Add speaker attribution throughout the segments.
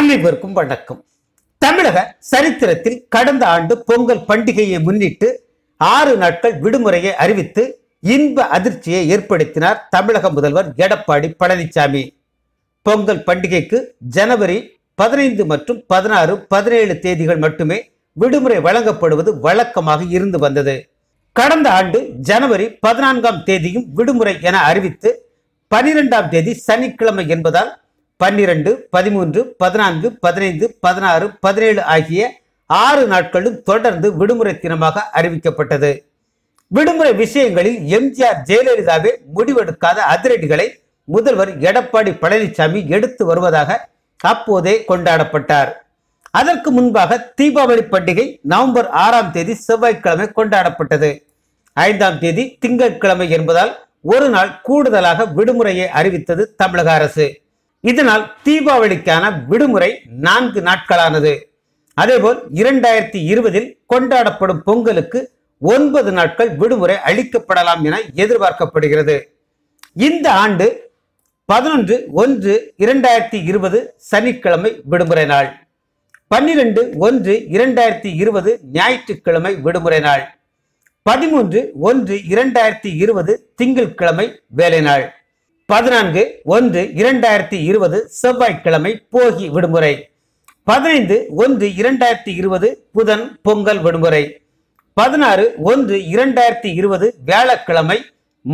Speaker 1: அனைவருக்கும் வணக்கம் தமிழக சரித்திரத்தில் கடந்த ஆண்டு பொங்கல் பண்டிகையை முன்னிட்டு ஆறு நாட்கள் விடுமுறையை அறிவித்து இன்ப அதிர்ச்சியை ஏற்படுத்தினார் தமிழக முதல்வர் எடப்பாடி பழனிசாமி பொங்கல் பண்டிகைக்கு ஜனவரி பதினைந்து மற்றும் பதினாறு பதினேழு தேதிகள் மட்டுமே விடுமுறை வழங்கப்படுவது வழக்கமாக இருந்து வந்தது கடந்த ஆண்டு ஜனவரி பதினான்காம் தேதியும் விடுமுறை என அறிவித்து பனிரெண்டாம் தேதி சனிக்கிழமை என்பதால் பன்னிரண்டு பதிமூன்று பதினான்கு பதினைந்து பதினாறு பதினேழு ஆகிய ஆறு நாட்களும் தொடர்ந்து விடுமுறை தினமாக அறிவிக்கப்பட்டது விடுமுறை விஷயங்களில் எம்ஜிஆர் ஜெயலலிதாவே முடிவெடுக்காத அதிரடிகளை முதல்வர் எடப்பாடி பழனிசாமி எடுத்து வருவதாக அப்போதே கொண்டாடப்பட்டார் அதற்கு முன்பாக தீபாவளி பண்டிகை நவம்பர் ஆறாம் தேதி செவ்வாய்க்கிழமை கொண்டாடப்பட்டது ஐந்தாம் தேதி திங்கட்கிழமை என்பதால் ஒரு நாள் கூடுதலாக விடுமுறையை அறிவித்தது தமிழக அரசு இதனால் தீபாவளிக்கான விடுமுறை நான்கு நாட்களானது அதேபோல் இரண்டாயிரத்தி இருபதில் கொண்டாடப்படும் பொங்கலுக்கு ஒன்பது நாட்கள் விடுமுறை அளிக்கப்படலாம் என எதிர்பார்க்கப்படுகிறது இந்த ஆண்டு பதினொன்று ஒன்று இரண்டாயிரத்தி இருபது சனிக்கிழமை விடுமுறை நாள் பன்னிரெண்டு ஒன்று இரண்டாயிரத்தி இருபது ஞாயிற்றுக்கிழமை விடுமுறை நாள் பதிமூன்று ஒன்று இரண்டாயிரத்தி இருபது திங்கள் கிழமை வேலை நாள் பதினான்கு ஒன்று இரண்டாயிரத்தி இருபது செவ்வாய்க்கிழமை போகி விடுமுறை பதினைந்து ஒன்று இரண்டாயிரத்தி இருபது புதன் பொங்கல் விடுமுறை பதினாறு ஒன்று இரண்டாயிரத்தி இருபது வியாழக்கிழமை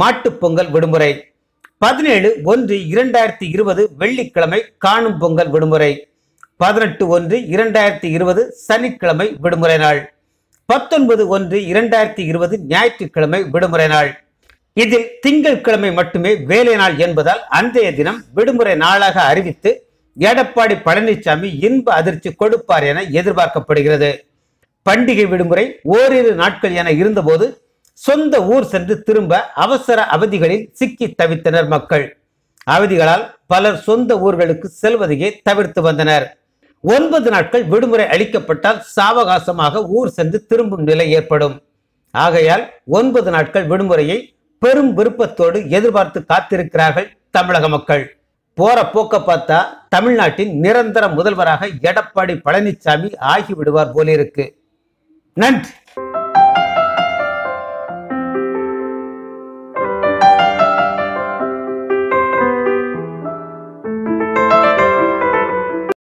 Speaker 1: மாட்டுப் பொங்கல் விடுமுறை பதினேழு ஒன்று இரண்டாயிரத்தி இருபது வெள்ளிக்கிழமை காணும் பொங்கல் விடுமுறை பதினெட்டு ஒன்று இரண்டாயிரத்தி இருபது சனிக்கிழமை விடுமுறை நாள் பத்தொன்பது ஒன்று இரண்டாயிரத்தி இருபது ஞாயிற்றுக்கிழமை விடுமுறை நாள் இதில் திங்கட்கிழமை மட்டுமே வேலை நாள் என்பதால் அன்றைய தினம் விடுமுறை நாளாக அறிவித்து எடப்பாடி பழனிசாமி இன்ப அதிர்ச்சி கொடுப்பார் என எதிர்பார்க்கப்படுகிறது பண்டிகை விடுமுறை ஓரிரு நாட்கள் என இருந்தபோது சொந்த ஊர் சென்று திரும்ப அவசர அவதிகளில் சிக்கி தவித்தனர் மக்கள் அவதிகளால் பலர் சொந்த ஊர்களுக்கு செல்வதையே தவிர்த்து வந்தனர் ஒன்பது நாட்கள் விடுமுறை அளிக்கப்பட்டால் சாவகாசமாக ஊர் சென்று திரும்பும் நிலை ஏற்படும் ஆகையால் ஒன்பது நாட்கள் விடுமுறையை பெரும் விருப்பத்தோடு எதிர்பார்த்து காத்திருக்கிறார்கள் தமிழக மக்கள் போற போக்க பார்த்தா தமிழ்நாட்டின் நிரந்தர முதல்வராக எடப்பாடி பழனிசாமி ஆகிவிடுவார் போலிருக்கு நன்றி